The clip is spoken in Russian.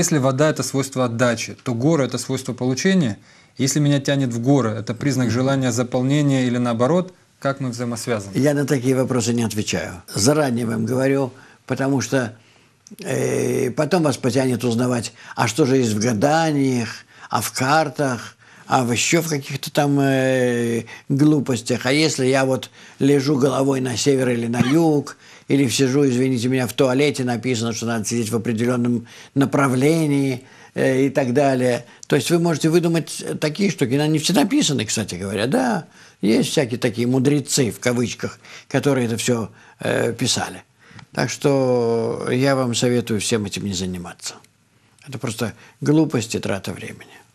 Если вода – это свойство отдачи, то горы – это свойство получения. Если меня тянет в горы, это признак желания заполнения или наоборот, как мы взаимосвязаны? Я на такие вопросы не отвечаю. Заранее вам говорю, потому что э, потом вас потянет узнавать, а что же есть в гаданиях, а в картах, а еще в каких-то там э, глупостях. А если я вот лежу головой на север или на юг, или сижу, извините меня, в туалете написано, что надо сидеть в определенном направлении э, и так далее. То есть вы можете выдумать такие штуки. Они все написаны, кстати говоря, да. Есть всякие такие мудрецы, в кавычках, которые это все э, писали. Так что я вам советую всем этим не заниматься. Это просто глупость и трата времени.